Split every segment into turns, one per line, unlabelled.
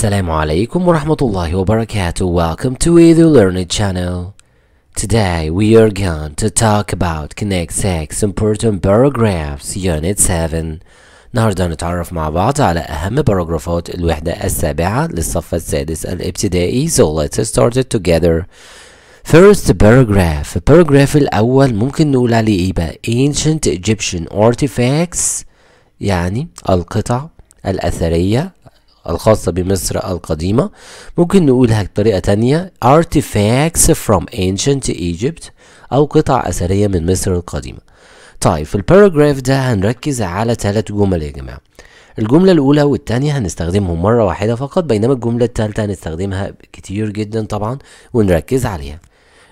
السلام عليكم ورحمة الله وبركاته Welcome to Edu Learning channel. Today we are going to talk about Connect 6 Important Paragraphs Unit 7. النهارده هنتعرف مع بعض على أهم باراجرافات الوحدة السابعة للصف السادس الابتدائي. So let's start it together. First paragraph. paragraph الأول ممكن نقول عليه إيه بقى؟ Ancient Egyptian Artifacts يعني القطع الأثرية الخاصة بمصر القديمة ممكن نقولها بطريقة تانية artifacts from ancient Egypt أو قطع أثرية من مصر القديمة طيب في الباراجراف ده هنركز على ثلاث جمل يا جماعة الجملة الأولى والتانية هنستخدمهم مرة واحدة فقط بينما الجملة التالتة هنستخدمها كتير جدا طبعا ونركز عليها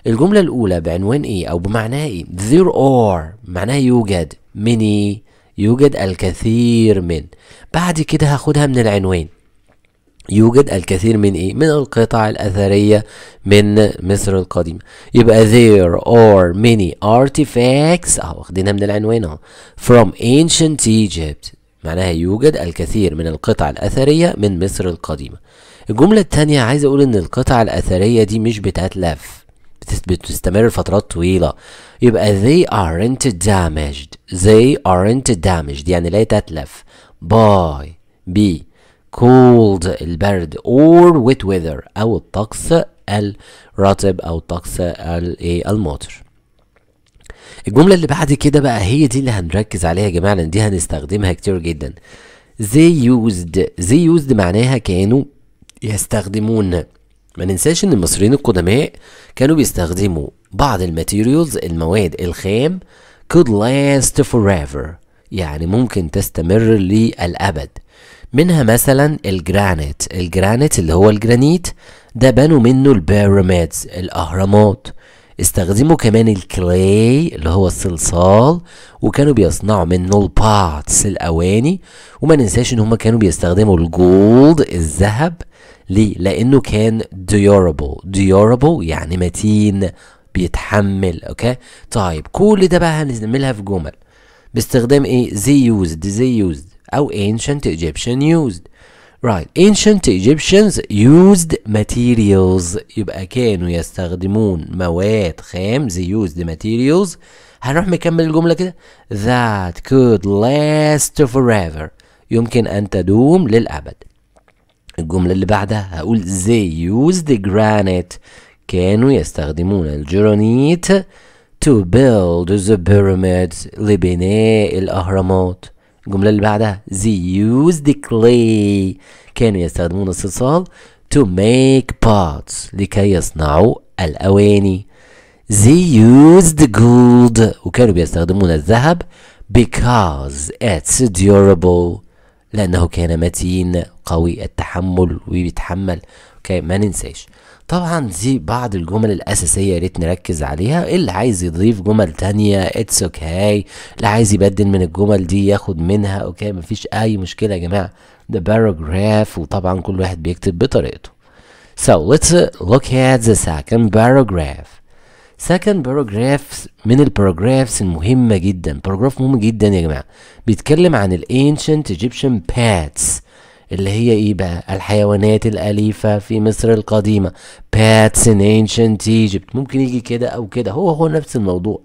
الجملة الأولى بعنوان إيه أو بمعناه إيه there are معناها يوجد many إيه؟ يوجد الكثير من بعد كده هاخدها من العنوان يوجد الكثير من ايه من القطع الاثريه من مصر القديمه يبقى there are many artifacts اهو واخدينها من العنوان اهو from ancient Egypt معناها يوجد الكثير من القطع الاثريه من مصر القديمه الجمله الثانيه عايز اقول ان القطع الاثريه دي مش بتتلف بتستمر فترات طويله يبقى they aren't damaged they aren't damaged يعني لا تتلف by be cold البرد or wet weather أو الطقس الرطب أو الطقس إيه، الماطر الجملة اللي بعد كده بقى هي دي اللي هنركز عليها يا جماعة لأن دي هنستخدمها كتير جدا they used they used معناها كانوا يستخدمون ما ننساش ان المصريين القدماء كانوا بيستخدموا بعض الماتيريالز المواد الخام could last forever يعني ممكن تستمر للأبد منها مثلا الجرانيت الجرانيت اللي هو الجرانيت ده بنوا منه البيراميدز الأهرامات استخدموا كمان الكلاي اللي هو الصلصال وكانوا بيصنعوا منه الباتس الأواني وما ننساش إن هم كانوا بيستخدموا الجولد الذهب ليه؟ لأنه كان durable durable يعني متين بيتحمل أوكي طيب كل ده بقى هنعملها في جمل باستخدام إيه؟ زي يوزد زي يوزد أو ancient Egyptian used right ancient Egyptians used materials يبقى كانوا يستخدمون مواد خام they used materials هنروح مكمل الجملة كده that could last forever يمكن أن تدوم للأبد الجملة اللي بعدها هقول they used granite كانوا يستخدمون الجرانيت to build the pyramids لبناء الأهرامات الجملة اللي بعدها they used clay كانوا يستخدمون الصلصال to make pots لكي يصنعوا الأواني they used gold وكانوا بيستخدمون الذهب because it's durable لأنه كان متين قوي التحمل وبيتحمل اوكي okay, ما ننساش طبعا دي بعض الجمل الاساسيه يا ريت نركز عليها اللي عايز يضيف جمل تانية اتس اوكي okay. اللي عايز يبدل من الجمل دي ياخد منها اوكي okay. مفيش اي مشكله يا جماعه ذا باراجراف وطبعا كل واحد بيكتب بطريقته so let's look at the second paragraph second paragraph من الباراجرافز المهمه جدا باراجراف مهم جدا يا جماعه بيتكلم عن الانشنت ايجيبشن باتس اللي هي ايه بقى الحيوانات الأليفة في مصر القديمة pets in ancient Egypt ممكن يجي كده أو كده هو هو نفس الموضوع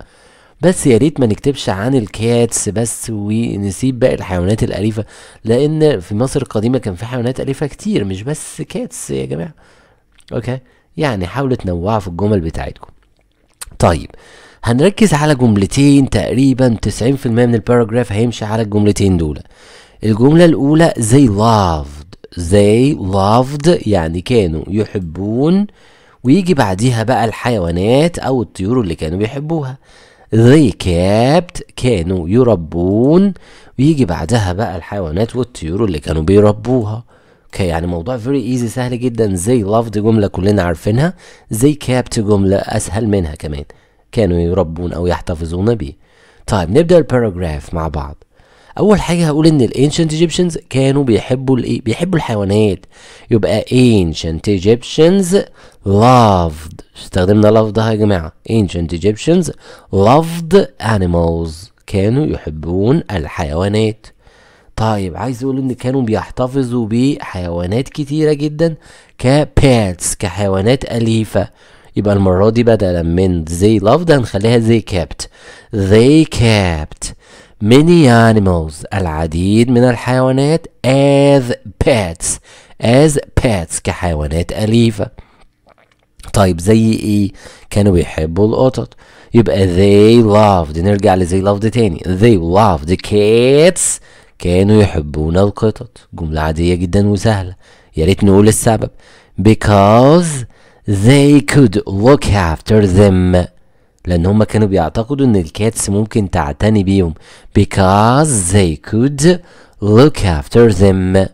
بس يا ريت ما نكتبش عن الكاتس بس ونسيب باقي الحيوانات الأليفة لأن في مصر القديمة كان في حيوانات أليفة كتير مش بس كاتس يا جماعة أوكي يعني حاولوا تنوعوا في الجمل بتاعتكم طيب هنركز على جملتين تقريبا 90% من الباراجراف هيمشي على الجملتين دول الجملة الأولى they loved they loved يعني كانوا يحبون ويجي بعديها بقى الحيوانات أو الطيور اللي كانوا بيحبوها they kept كانوا يربون ويجي بعدها بقى الحيوانات والطيور اللي كانوا بيربوها اوكي يعني موضوع فيري ايزي سهل جدا زي loved جمله كلنا عارفينها زي kept جمله اسهل منها كمان كانوا يربون او يحتفظون بيه طيب نبدا الباراجراف مع بعض اول حاجه هقول ان الانشنت ايجيبشنز كانوا بيحبوا الايه بيحبوا الحيوانات يبقى انشنت ايجيبشنز loved استخدمنا love ده يا جماعه انشنت ايجيبشنز loved animals كانوا يحبون الحيوانات طيب عايز اقول ان كانوا بيحتفظوا بحيوانات كتيره جدا كباتس كحيوانات اليفه يبقى المره دي بدلا من زي لافد هنخليها زي كابت زي كابت many animals العديد من الحيوانات as pets as pets كحيوانات أليفة طيب زي ايه كانوا بيحبوا القطط يبقى they loved نرجع لزي loved تاني they loved cats كانوا يحبون القطط جملة عادية جدا وسهلة يا ريت نقول السبب because they could look after them لان هما كانوا بيعتقدوا ان الكاتس ممكن تعتني بيهم because they could look after them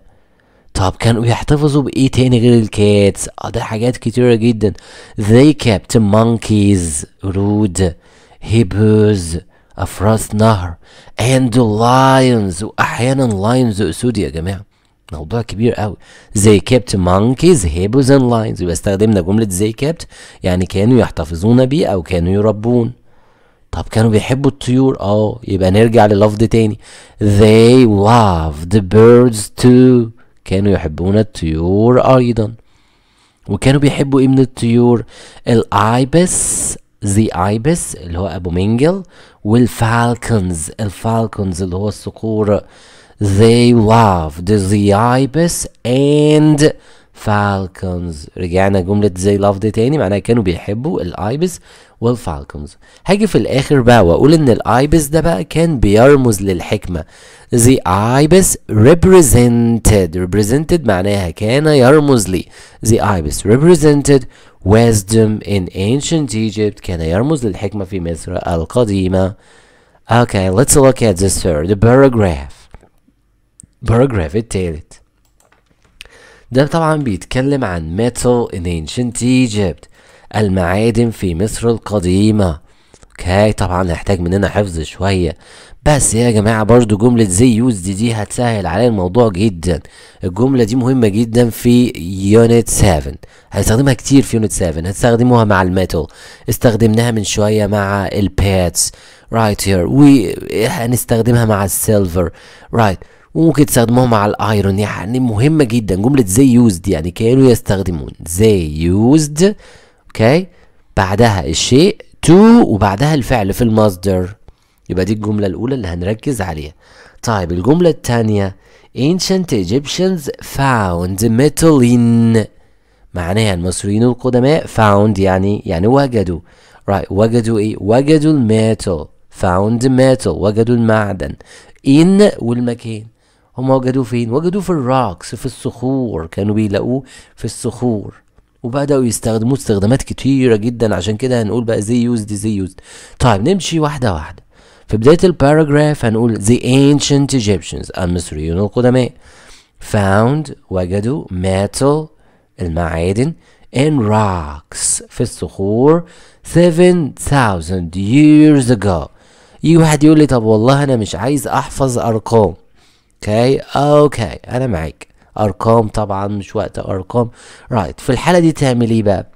طب كانوا يحتفظوا بايه تاني غير الكاتس اه ده حاجات كتيره جدا they kept monkeys رود hippos افراس نهر and lions واحيانا lions اسود يا جماعه موضوع كبير قوي they kept monkeys hippos and lions يبقى استخدمنا جملة they kept يعني كانوا يحتفظون بيه أو كانوا يربون طب كانوا بيحبوا الطيور اه يبقى نرجع للفظ تاني they love the birds too كانوا يحبون الطيور أيضا وكانوا بيحبوا ايه من الطيور الايبس زي ايبس اللي هو ابو منجل والفالكونز الفالكونز اللي هو الصقور They loved the ibis and falcons رجعنا جملة they loved تاني معناها كانوا بيحبوا الايبس والفالكونز هاجي في الاخر بقى واقول ان الايبس ده بقى كان بيرمز للحكمة the ibis represented represented معناها كان يرمز لي the ibis represented wisdom in ancient Egypt كان يرمز للحكمة في مصر القديمة Okay, let's look at the third paragraph. باراجراف التالت ده طبعا بيتكلم عن ميتال ان انشنت ايجيبت المعادن في مصر القديمة اوكي طبعا هيحتاج مننا حفظ شوية بس يا جماعة برضو جملة زي يوز دي دي هتسهل علي الموضوع جدا الجملة دي مهمة جدا في يونت 7 هنستخدمها كتير في يونت 7 هتستخدموها مع الميتال استخدمناها من شوية مع الباتس رايت هير وهنستخدمها مع السيلفر رايت right. وممكن تستخدموها مع الايرون يعني مهمه جدا جمله زي يوزد يعني كانوا يستخدمون زي يوزد اوكي بعدها الشيء تو وبعدها الفعل في المصدر يبقى دي الجمله الاولى اللي هنركز عليها طيب الجمله الثانيه ancient Egyptians found metal in معناها المصريين القدماء found يعني يعني وجدوا right وجدوا ايه وجدوا الميتال found metal وجدوا المعدن in والمكان هم وجدوه فين وجدوه في الراكس في الصخور كانوا بيلاقوه في الصخور وبداوا يستخدموه استخدامات كتيره جدا عشان كده هنقول بقى زي يوزد زي يوزد طيب نمشي واحده واحده في بدايه الباراجراف هنقول the ancient Egyptians المصريون القدماء found وجدوا metal المعادن in rocks في الصخور 7000 years ago يجي واحد يقول لي طب والله انا مش عايز احفظ ارقام اوكي اوكي انا معاك ارقام طبعا مش وقت ارقام رايت right. في الحاله دي تعمل ايه بقى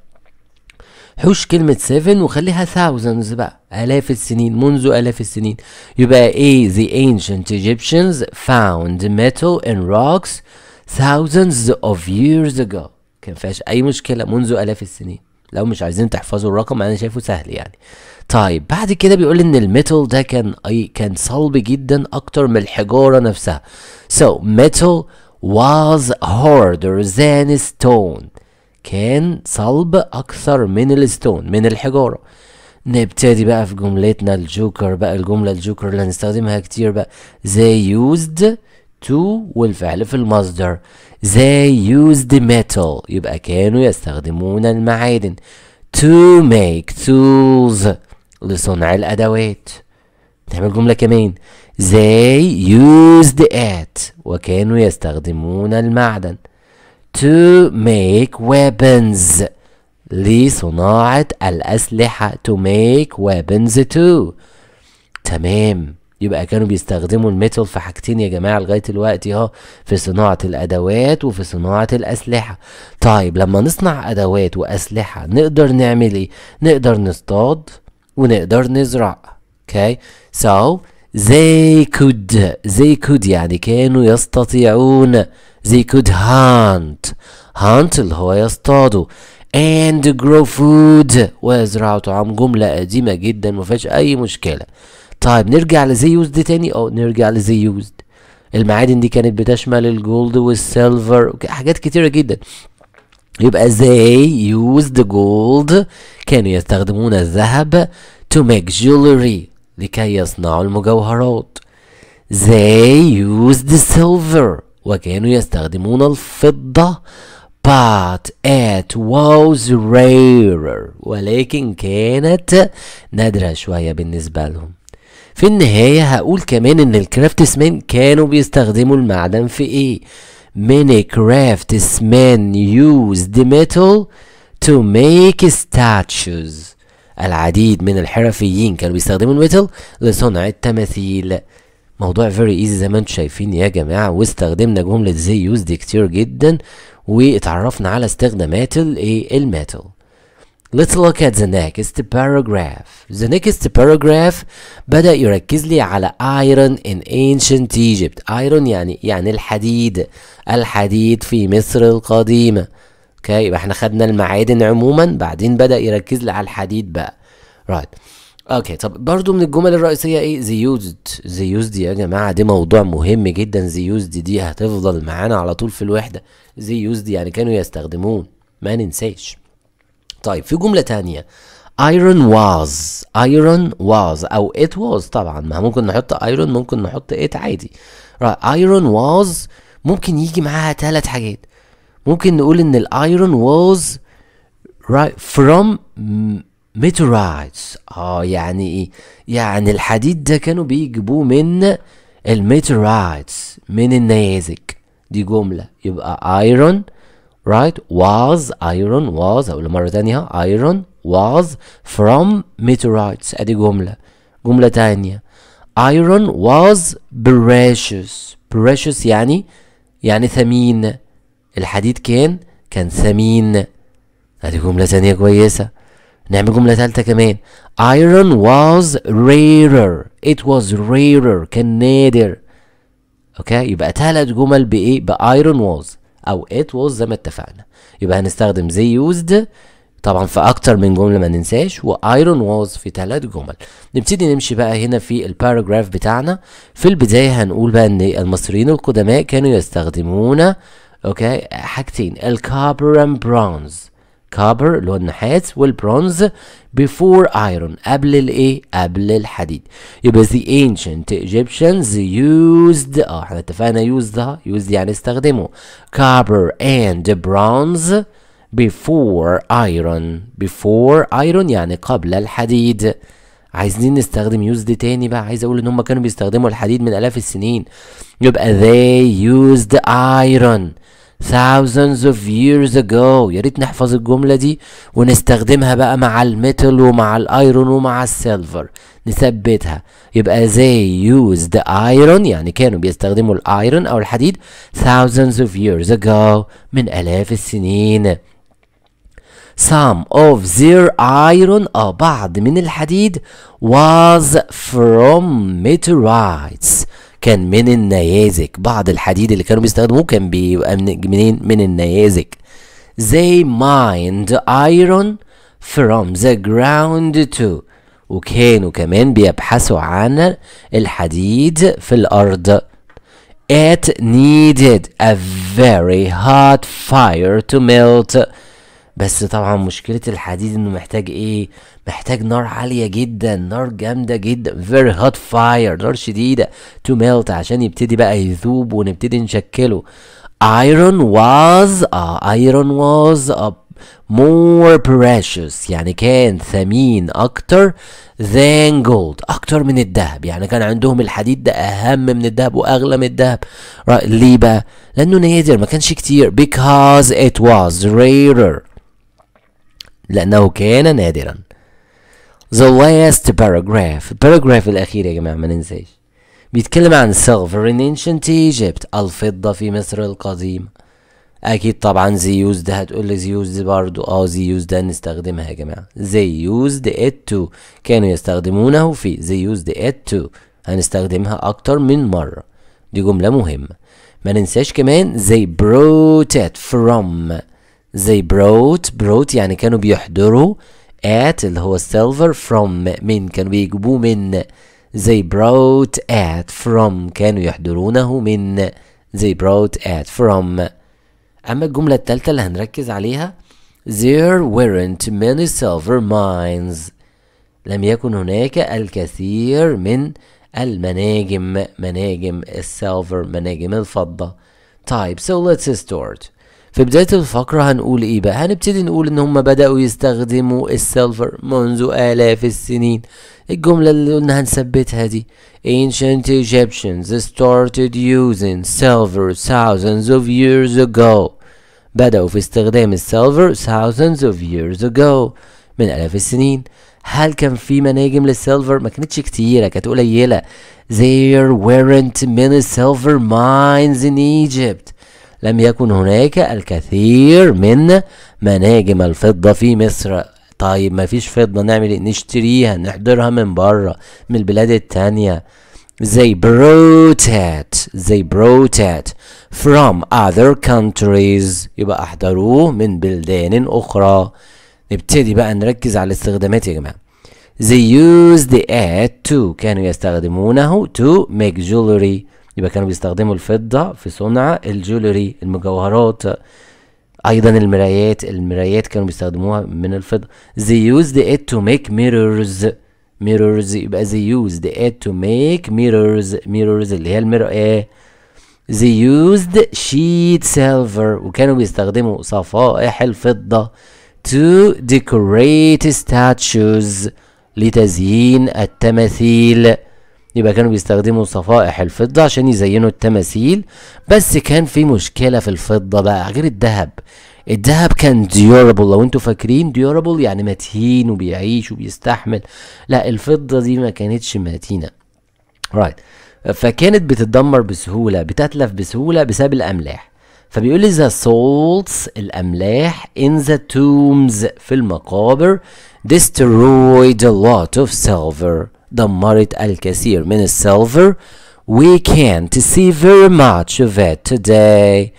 حوش كلمة 7 وخليها thousands بقى آلاف السنين منذ آلاف السنين يبقى إيه the ancient Egyptians found metal in rocks thousands of years ago كان فيهاش أي مشكلة منذ آلاف السنين لو مش عايزين تحفظوا الرقم انا شايفه سهل يعني طيب بعد كده بيقول ان الميتال ده كان اي كان صلب جدا اكتر من الحجاره نفسها so metal was harder than stone كان صلب اكثر من الستون من الحجاره نبتدي بقى في جملتنا الجوكر بقى الجمله الجوكر اللي هنستخدمها كتير بقى they used to والفعل في المصدر they used metal يبقى كانوا يستخدمون المعادن to make tools لصنع الأدوات نعمل جملة كمان they used it وكانوا يستخدمون المعدن to make weapons لصناعة الأسلحة to make weapons too تمام يبقى كانوا بيستخدموا الميتال في حاجتين يا جماعه لغايه الوقت اهو في صناعه الادوات وفي صناعه الاسلحه طيب لما نصنع ادوات واسلحه نقدر نعمل ايه نقدر نصطاد ونقدر نزرع اوكي سو زي كود زي كود يعني كانوا يستطيعون زي كود هانت هانت اللي هو يصطادوا and grow food ويزرعوا طعام جملة قديمة جدا فيهاش أي مشكلة طيب نرجع لزي يوزد تاني اه نرجع لزي يوزد المعادن دي كانت بتشمل الجولد والسيلفر حاجات كتيره جدا يبقى زي يوزد جولد كانوا يستخدمون الذهب تو ميك جولري لكي يصنعوا المجوهرات زي يوزد سيلفر وكانوا يستخدمون الفضة but it was rarer ولكن كانت نادرة شوية بالنسبة لهم في النهاية هقول كمان ان الكرافتس مان كانوا بيستخدموا المعدن في ايه many craftsmen use the metal to make statues العديد من الحرفيين كانوا بيستخدموا الميتال لصنع التماثيل موضوع very easy زي ما انتم شايفين يا جماعه واستخدمنا جمله زي used كتير جدا واتعرفنا على استخدامات الايه الميتال Let's look at the next paragraph. The next paragraph بدأ يركز لي على iron in ancient Egypt. iron يعني يعني الحديد. الحديد في مصر القديمة. اوكي يبقى احنا خدنا المعادن عموما بعدين بدأ يركز لي على الحديد بقى. Right. اوكي طب برضو من الجمل الرئيسية ايه؟ they used they used يا جماعة دي موضوع مهم جدا they used دي هتفضل معانا على طول في الوحدة. they used يعني كانوا يستخدمون ما ننساش. طيب في جملة تانية iron was iron was او it was طبعا ما ممكن نحط iron ممكن نحط it عادي right. iron was ممكن يجي معاها ثلاث حاجات ممكن نقول ان الايرون was right from meteorites اه يعني ايه يعني الحديد ده كانوا بيجيبوه من الميتورايتس من النيازك دي جملة يبقى ايرون right was iron was أقول مرة تانية iron was from meteorites أدي جملة جملة تانية iron was precious precious يعني يعني ثمين الحديد كان كان ثمين ادي جملة ثانية كويسة نعمل جملة ثالثة كمان iron was rarer it was rarer كان نادر اوكي يبقى ثلاث جمل بايه بايرون was او it was زي ما اتفقنا يبقى هنستخدم they used طبعا في اكتر من جمله ما ننساش وايرون واز في ثلاث جمل نبتدي نمشي بقى هنا في الباراجراف بتاعنا في البدايه هنقول بقى ان المصريين القدماء كانوا يستخدمون اوكي حاجتين الكابر bronze كابر اللي هو النحاس والبرونز before iron قبل الايه قبل الحديد يبقى the ancient Egyptians used اه احنا اتفقنا used ها used يعني استخدموا copper and bronze before iron before iron يعني قبل الحديد عايزين نستخدم used تاني بقى عايز اقول ان هم كانوا بيستخدموا الحديد من الاف السنين يبقى they used iron thousands of years ago يا ريت نحفظ الجملة دي ونستخدمها بقى مع الميتل ومع الايرون ومع السيلفر نثبتها يبقى they used iron يعني كانوا بيستخدموا الايرون او الحديد thousands of years ago من الاف السنين some of their iron أو آه، بعض من الحديد was from meteorites كان من النيازك بعض الحديد اللي كانوا بيستخدموه كان بيبقى منين من النيازك they mined iron from the ground to وكانوا كمان بيبحثوا عن الحديد في الأرض It needed a very hot fire to melt بس طبعا مشكلة الحديد انه محتاج ايه محتاج نار عالية جدا نار جامدة جدا very hot fire نار شديدة to melt عشان يبتدي بقى يذوب ونبتدي نشكله iron was آه iron was a more precious يعني كان ثمين أكتر than gold أكتر من الذهب يعني كان عندهم الحديد ده أهم من الذهب وأغلى من الذهب ليه بقى؟ لأنه نادر ما كانش كتير because it was rarer لأنه كان نادرا The last paragraph paragraph الأخير يا جماعة ما ننساش بيتكلم عن silver in ancient Egypt الفضة في مصر القديمة أكيد طبعا they used هتقول لي they used برضو اه they used نستخدمها يا جماعة they used it to كانوا يستخدمونه في they used it to هنستخدمها أكتر من مرة دي جملة مهمة ما ننساش كمان they brought it from they brought brought يعني كانوا بيحضروا at اللي هو silver from من كانوا بيجيبوه من they brought at from كانوا يحضرونه من they brought at from أما الجملة التالتة اللي هنركز عليها there weren't many silver mines لم يكن هناك الكثير من المناجم مناجم السيلفر مناجم الفضة طيب so let's start في بداية الفقرة هنقول ايه بقى هنبتدي نقول ان هم بدأوا يستخدموا السيلفر منذ آلاف السنين الجملة اللي قلنا هنثبتها دي ancient Egyptians started using silver thousands of years ago بدأوا في استخدام السيلفر thousands of years ago من آلاف السنين هل كان في مناجم للسيلفر ما كانتش كتيرة كانت قليلة there weren't many silver mines in Egypt لم يكن هناك الكثير من مناجم الفضة في مصر طيب ما فيش فضة نعمل ايه نشتريها نحضرها من بره من البلاد التانية They brought it They brought it from other countries يبقى احضروه من بلدان أخرى نبتدي بقى نركز على الاستخدامات يا جماعة They used it to كانوا يستخدمونه to make jewelry يبقى كانوا بيستخدموا الفضة في صنع الجولري المجوهرات ايضا المرايات المرايات كانوا بيستخدموها من الفضة they used it to make mirrors mirrors يبقى they used it to make mirrors mirrors اللي هي المرآة they used sheet silver وكانوا بيستخدموا صفائح الفضة to decorate statues لتزيين التماثيل يبقى كانوا بيستخدموا صفائح الفضة عشان يزينوا التماثيل بس كان في مشكلة في الفضة بقى غير الذهب الذهب كان ديورابل لو انتوا فاكرين ديورابل يعني متين وبيعيش وبيستحمل لا الفضة دي ما كانتش متينة رايت right. فكانت بتتدمر بسهولة بتتلف بسهولة بسبب الأملاح فبيقول لي the salts الأملاح in the tombs في المقابر destroyed a lot of silver دمرت الكثير من السيلفر we كانت see very much of it today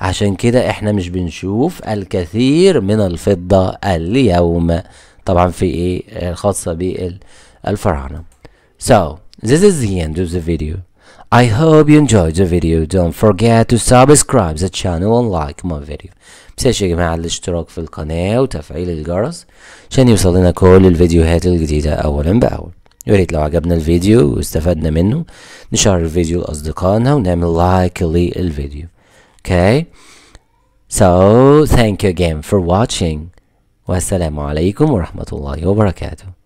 عشان كده احنا مش بنشوف الكثير من الفضة اليوم طبعا في ايه الخاصة بالفراعنة so this is the end of the video I hope you enjoyed the video don't forget to subscribe the channel and like my video متنساش يا جماعة الاشتراك في القناة وتفعيل الجرس عشان يوصل لنا كل الفيديوهات الجديدة اولا باول يا ريت لو عجبنا الفيديو واستفدنا منه نشهر الفيديو لأصدقائنا ونعمل لايك للفيديو okay so thank you again for watching والسلام عليكم ورحمة الله وبركاته